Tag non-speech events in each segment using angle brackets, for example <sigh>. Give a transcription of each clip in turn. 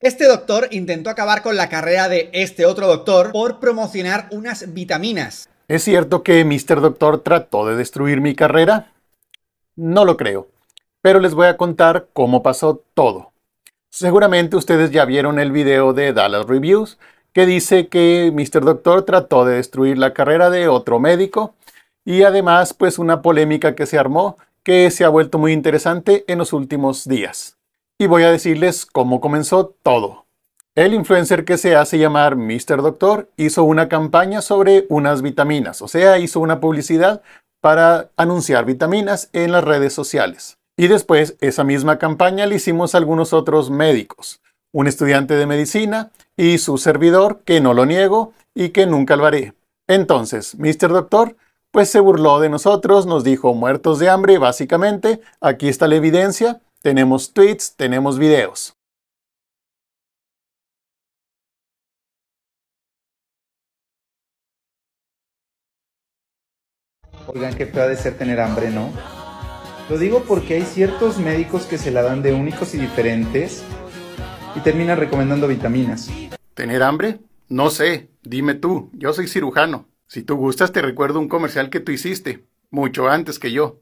Este doctor intentó acabar con la carrera de este otro doctor por promocionar unas vitaminas. ¿Es cierto que Mr. Doctor trató de destruir mi carrera? No lo creo, pero les voy a contar cómo pasó todo. Seguramente ustedes ya vieron el video de Dallas Reviews que dice que Mr. Doctor trató de destruir la carrera de otro médico y además pues una polémica que se armó que se ha vuelto muy interesante en los últimos días y voy a decirles cómo comenzó todo. El influencer que se hace llamar Mr. Doctor hizo una campaña sobre unas vitaminas, o sea, hizo una publicidad para anunciar vitaminas en las redes sociales. Y después esa misma campaña la hicimos algunos otros médicos, un estudiante de medicina y su servidor, que no lo niego y que nunca lo haré. Entonces, Mr. Doctor, pues se burló de nosotros, nos dijo muertos de hambre, básicamente, aquí está la evidencia, tenemos tweets, tenemos videos. Oigan, que puede ser tener hambre, ¿no? Lo digo porque hay ciertos médicos que se la dan de únicos y diferentes y terminan recomendando vitaminas. ¿Tener hambre? No sé, dime tú, yo soy cirujano. Si tú gustas te recuerdo un comercial que tú hiciste, mucho antes que yo.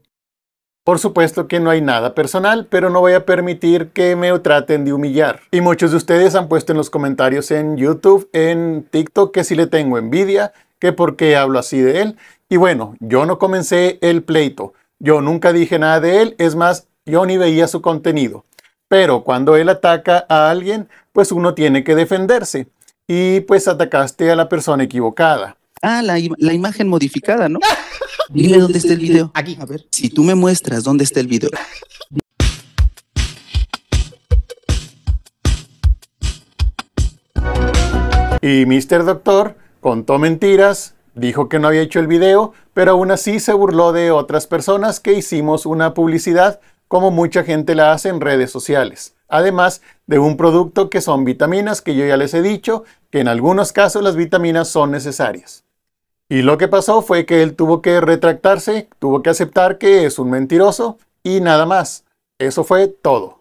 Por supuesto que no hay nada personal, pero no voy a permitir que me traten de humillar. Y muchos de ustedes han puesto en los comentarios en YouTube, en TikTok, que si le tengo envidia, que por qué hablo así de él. Y bueno, yo no comencé el pleito. Yo nunca dije nada de él, es más, yo ni veía su contenido. Pero cuando él ataca a alguien, pues uno tiene que defenderse. Y pues atacaste a la persona equivocada. Ah, la, imagen modificada, ¿no? <laughs> Dime dónde está el video. Aquí. A ver, si tú me muestras dónde está el video. Y Mr. Doctor contó mentiras, dijo que no había hecho el video, pero aún así se burló de otras personas que hicimos una publicidad como mucha gente la hace en redes sociales. Además de un producto que son vitaminas que yo ya les he dicho, que en algunos casos las vitaminas son necesarias. Y lo que pasó fue que él tuvo que retractarse, tuvo que aceptar que es un mentiroso y nada más. Eso fue todo.